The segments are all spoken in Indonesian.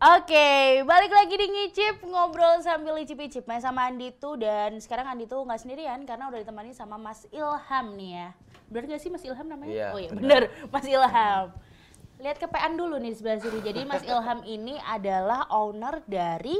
Oke, balik lagi di ngicip ngobrol sambil icip-icip main sama Andi tuh dan sekarang Andi tuh nggak sendirian karena udah ditemani sama Mas Ilham nih ya. Benar gak sih Mas Ilham namanya? Iya, oh iya benar, Mas Ilham lihat ke PN dulu nih di sebelah sini. Jadi Mas Ilham ini adalah owner dari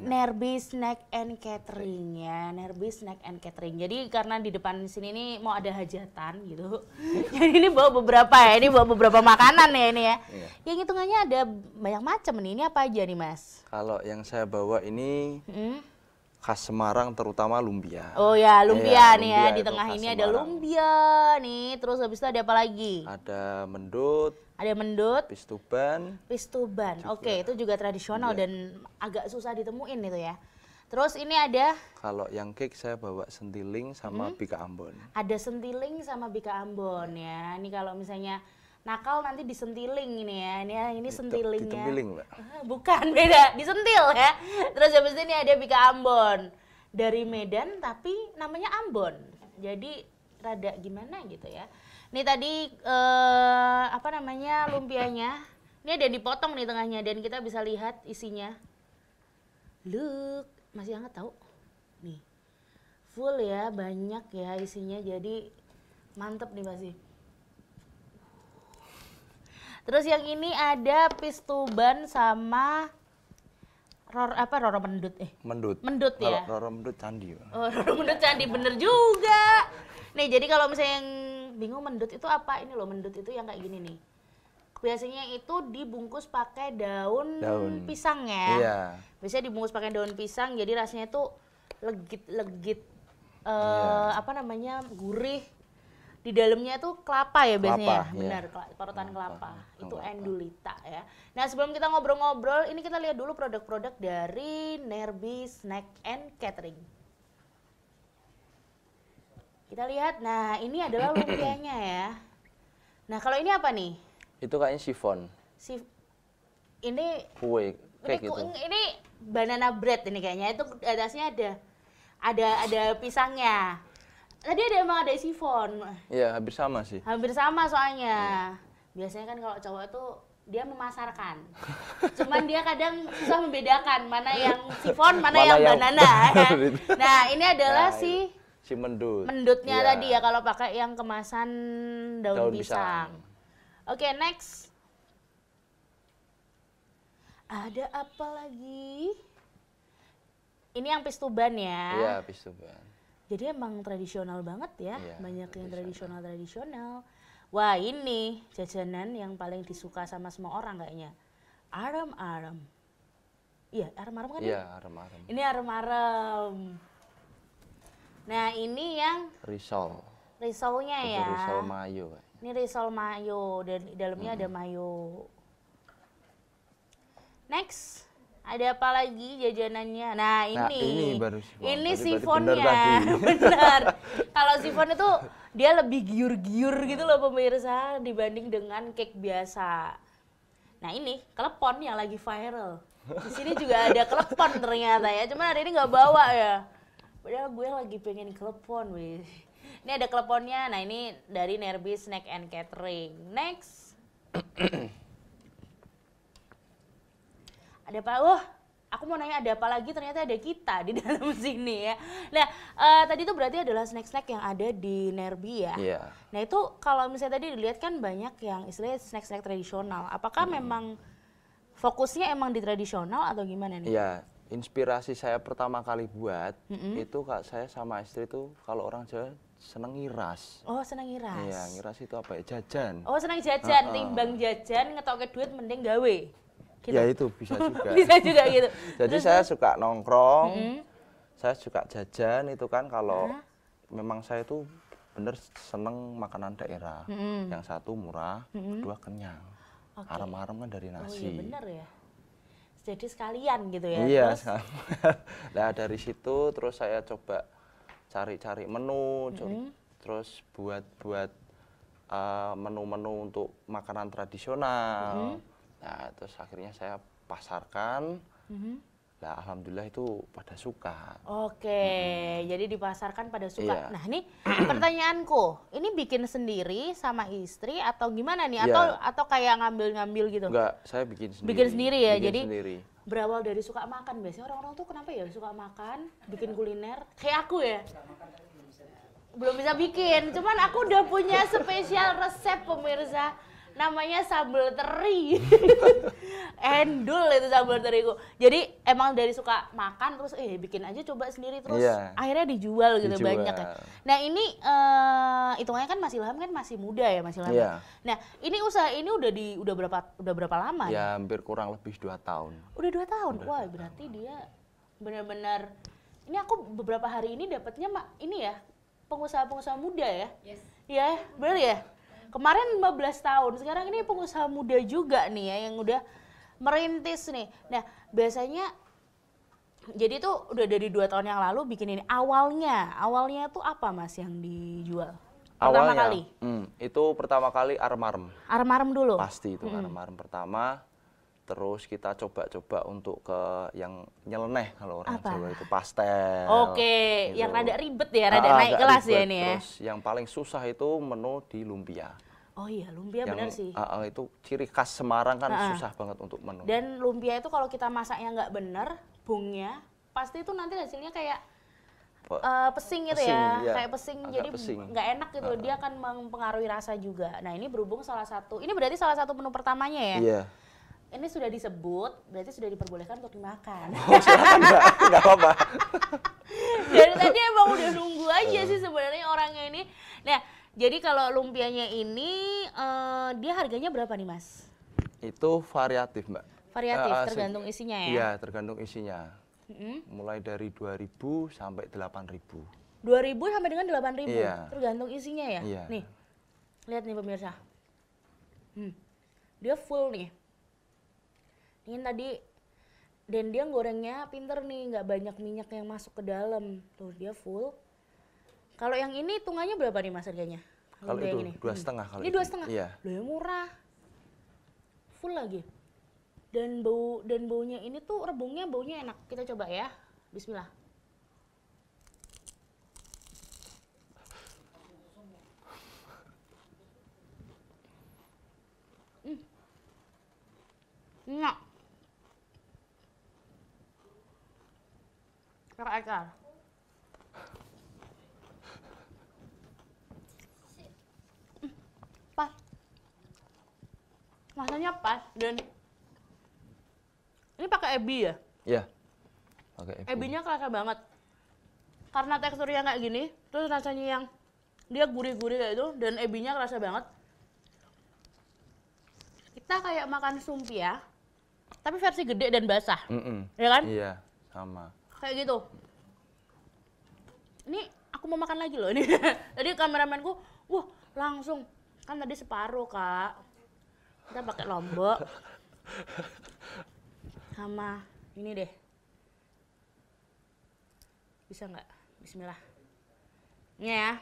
Nerbi Snack. Snack and Catering ya, Nerbi Snack and Catering. Jadi karena di depan sini ini mau ada hajatan gitu. Jadi ini bawa beberapa ya, ini bawa beberapa makanan ya ini ya. Iya. Yang hitungannya ada banyak macam nih. Ini apa aja nih, Mas? Kalau yang saya bawa ini hmm? khas Semarang terutama lumpia. Oh ya, lumpia ya, nih ya, di tengah ini Semarang. ada lumpia nih, terus habis itu ada apa lagi? Ada mendut. Ada mendut. Pistuban. Pistuban. Oke, itu juga tradisional ya. dan agak susah ditemuin itu ya. Terus ini ada Kalau yang cake saya bawa sentiling sama hmm? bika Ambon. Ada sentiling sama bika Ambon ya. Ini kalau misalnya nakal nanti disentiling ini ya ini ya, ini sentilingnya ah, bukan beda disentil ya terus habis ini ada Bika Ambon dari Medan tapi namanya Ambon jadi rada gimana gitu ya ini tadi eh, apa namanya lumpianya ini ada dipotong nih tengahnya dan kita bisa lihat isinya look masih hangat tahu nih full ya banyak ya isinya jadi mantep nih pasti Terus yang ini ada Pistuban sama Roro apa Roro Mendut eh. Mendut. Mendut ya. Roro, Roro Mendut Candi. Oh, Roro Mendut Candi bener juga. Nih, jadi kalau misalnya yang bingung mendut itu apa? Ini loh mendut itu yang kayak gini nih. Biasanya itu dibungkus pakai daun, daun. pisang ya. Iya. Biasanya dibungkus pakai daun pisang jadi rasanya itu legit-legit uh, iya. Eh, apa namanya? gurih di dalamnya itu kelapa ya biasanya Ya. Iya. benar parutan kelapa, kelapa. itu endulita ya nah sebelum kita ngobrol-ngobrol ini kita lihat dulu produk-produk dari Nerbi Snack and Catering kita lihat nah ini adalah lumpianya ya nah kalau ini apa nih itu kayaknya chiffon si ini kue ini, gitu. ini banana bread ini kayaknya itu atasnya ada ada ada pisangnya tadi ada emang ada sifon. Iya, hampir sama sih. Hampir sama soalnya. Hmm. Biasanya kan kalau cowok itu dia memasarkan. Cuman dia kadang susah membedakan mana yang sifon, mana, mana yang, yang banana. Ya kan? Gitu. nah, ini adalah nah, si iya. si mendut. Mendutnya ya. tadi ya kalau pakai yang kemasan daun, daun pisang. pisang. Oke, okay, next. Ada apa lagi? Ini yang pistuban ya? Iya, pistuban jadi emang tradisional banget ya, yeah, banyak tradisional. yang tradisional tradisional. Wah ini jajanan yang paling disuka sama semua orang kayaknya. Arem arem. Iya arem arem kan? Iya yeah, arem arem. Ini arem arem. Nah ini yang risol. Risolnya ya. Risol mayo. Ini risol mayo dan dalamnya hmm. ada mayo. Next. Ada apa lagi jajanannya? Nah ini, nah, ini, baru ini Tadi sifonnya, benar. Kalau sifon itu dia lebih giur-giur gitu loh pemirsa dibanding dengan cake biasa. Nah ini klepon yang lagi viral. Di sini juga ada klepon ternyata ya, cuman hari ini nggak bawa ya. Padahal gue lagi pengen klepon, wih. Ini ada kleponnya. Nah, ini dari Nerbi Snack and Catering. Next. ada apa? oh aku mau nanya ada apa lagi ternyata ada kita di dalam sini ya. Nah uh, tadi itu berarti adalah snack-snack yang ada di Nerbi ya. Iya. Nah itu kalau misalnya tadi dilihat kan banyak yang istilahnya snack-snack tradisional. Apakah hmm. memang fokusnya emang di tradisional atau gimana nih? Iya, inspirasi saya pertama kali buat -hmm. itu kak saya sama istri tuh kalau orang Jawa seneng ngiras. Oh, seneng ngiras. Iya, ngiras itu apa ya? Jajan. Oh, seneng jajan, uh -uh. timbang jajan ngetoke duit mending gawe. Gitu. Ya itu bisa juga. bisa juga gitu. Jadi saya suka nongkrong, mm -hmm. saya suka jajan itu kan kalau -huh. memang saya itu bener seneng makanan daerah. Mm -hmm. Yang satu murah, mm -hmm. kedua kenyang. Okay. Arem-arem kan dari nasi. Oh iya ya. Jadi sekalian gitu ya. Iya, terus... nah dari situ terus saya coba cari-cari menu, mm -hmm. terus buat-buat eh, menu-menu uh, untuk makanan tradisional. Mm -hmm Nah, terus akhirnya saya pasarkan. Mm-hmm. Nah, alhamdulillah itu pada suka. Oke, mm-hmm. jadi dipasarkan pada suka. Iya. Nah, ini pertanyaanku, ini bikin sendiri sama istri atau gimana nih? Atau yeah. atau kayak ngambil-ngambil gitu? Enggak, saya bikin sendiri. Bikin sendiri ya. Bikin jadi sendiri berawal dari suka makan biasanya orang-orang tuh kenapa ya suka makan bikin kuliner kayak aku ya belum bisa bikin cuman aku udah punya spesial resep pemirsa namanya sambal teri endul itu sambal teriku jadi emang dari suka makan terus eh bikin aja coba sendiri terus iya. akhirnya dijual gitu dijual. banyak kan nah ini uh, kan masih lama kan masih muda ya masih lama iya. nah ini usaha ini udah di udah berapa udah berapa lama ya ya? hampir kurang lebih dua tahun udah dua tahun udah wah berarti tahun. dia benar-benar ini aku beberapa hari ini dapatnya mak ini ya pengusaha-pengusaha muda ya yes. ya benar ya Kemarin 15 tahun, sekarang ini pengusaha muda juga nih ya yang udah merintis nih. Nah, biasanya jadi itu udah dari dua tahun yang lalu bikin ini. Awalnya, awalnya tuh apa Mas yang dijual? Pertama awalnya, kali. Hmm, itu pertama kali armarm. Armarm dulu. Pasti itu hmm. armarm pertama Terus kita coba-coba untuk ke yang nyeleneh kalau orang Apa? Jawa itu pastel. Oke, gitu. yang rada ribet ya, rada ah, naik kelas ya ini ya. Terus yang paling susah itu menu di lumpia. Oh iya, lumpia benar sih. Uh, itu ciri khas Semarang kan uh, susah banget untuk menu. Dan lumpia itu kalau kita masaknya nggak bener, bungnya pasti itu nanti hasilnya kayak uh, pesing gitu pesing, ya, ya, kayak pesing. Agak jadi nggak enak gitu, uh, dia akan mempengaruhi rasa juga. Nah ini berhubung salah satu, ini berarti salah satu menu pertamanya ya. Iya. Yeah ini sudah disebut, berarti sudah diperbolehkan untuk dimakan. Oh, silakan mbak, nggak apa-apa. Dari tadi emang udah nunggu aja sih sebenarnya orangnya ini. Nah, jadi kalau lumpianya ini, uh, dia harganya berapa nih mas? Itu variatif mbak. Variatif, uh, tergantung isinya ya? Iya, tergantung isinya. Mm -hmm. Mulai dari 2000 sampai 8000. 2000 sampai dengan 8000 iya. tergantung isinya ya. Iya. Nih. Lihat nih pemirsa. Hmm. Dia full nih ini tadi dan dia gorengnya pinter nih nggak banyak minyak yang masuk ke dalam tuh dia full kalau yang ini tunganya berapa nih mas harganya kalau itu ini? dua setengah hmm. kalau ini dua setengah iya. Loh, ya murah full lagi dan bau dan baunya ini tuh rebungnya baunya enak kita coba ya Bismillah hmm. enak Kau Pas. Rasanya pas dan ini pakai ebi ya? Iya. Pakai ebi. Ebinya kerasa banget. Karena teksturnya kayak gini, terus rasanya yang dia gurih-gurih kayak itu dan ebinya kerasa banget. Kita kayak makan sumpia, tapi versi gede dan basah. Mm -mm. Ya kan? Iya, sama kayak gitu ini aku mau makan lagi loh ini tadi kameramenku wah langsung kan tadi separuh kak kita pakai lombok sama ini deh bisa nggak Bismillah ini ya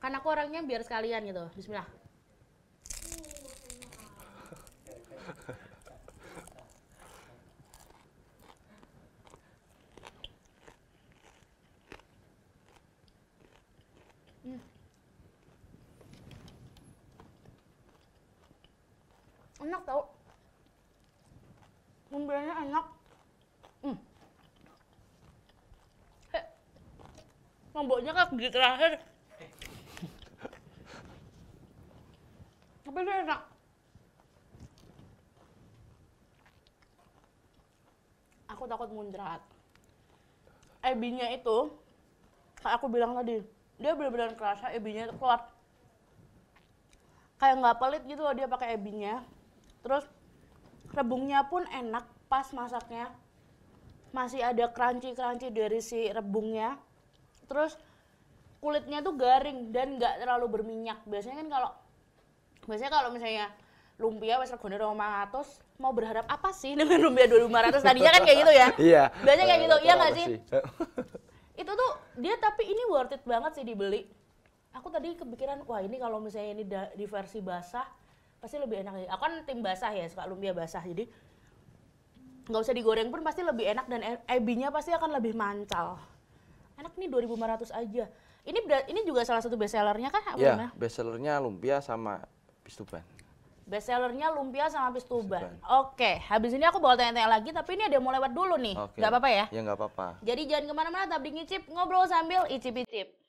karena aku orangnya biar sekalian gitu Bismillah enak tau lumpurnya enak hmm. Heh. ngomboknya kayak gigi terakhir. Tapi enak. Aku takut mundrat. Ebinya itu, kayak aku bilang tadi, dia benar-benar kerasa ebinya itu kuat. Kayak nggak pelit gitu loh dia pakai ebinya terus rebungnya pun enak pas masaknya masih ada crunchy crunchy dari si rebungnya terus kulitnya tuh garing dan nggak terlalu berminyak biasanya kan kalau biasanya kalau misalnya lumpia wes regone ratus mau berharap apa sih dengan lumpia 2500 tadinya kan kayak gitu ya iya biasanya kayak gitu eh, iya nggak sih itu tuh dia tapi ini worth it banget sih dibeli aku tadi kepikiran wah ini kalau misalnya ini di versi basah pasti lebih enak. Ya. Aku kan tim basah ya, suka lumpia basah. Jadi nggak usah digoreng pun pasti lebih enak dan e- ebinya pasti akan lebih mancal. Enak nih 2500 aja. Ini ini juga salah satu best sellernya kan? Ya, iya, best sellernya lumpia sama pistuban. Best sellernya lumpia sama pistuban. pistuban. Oke, habis ini aku bawa tanya-tanya lagi tapi ini ada yang mau lewat dulu nih. Oke. Gak apa-apa ya? Ya gak apa-apa. Jadi jangan kemana-mana tapi ngicip, ngobrol sambil icip-icip.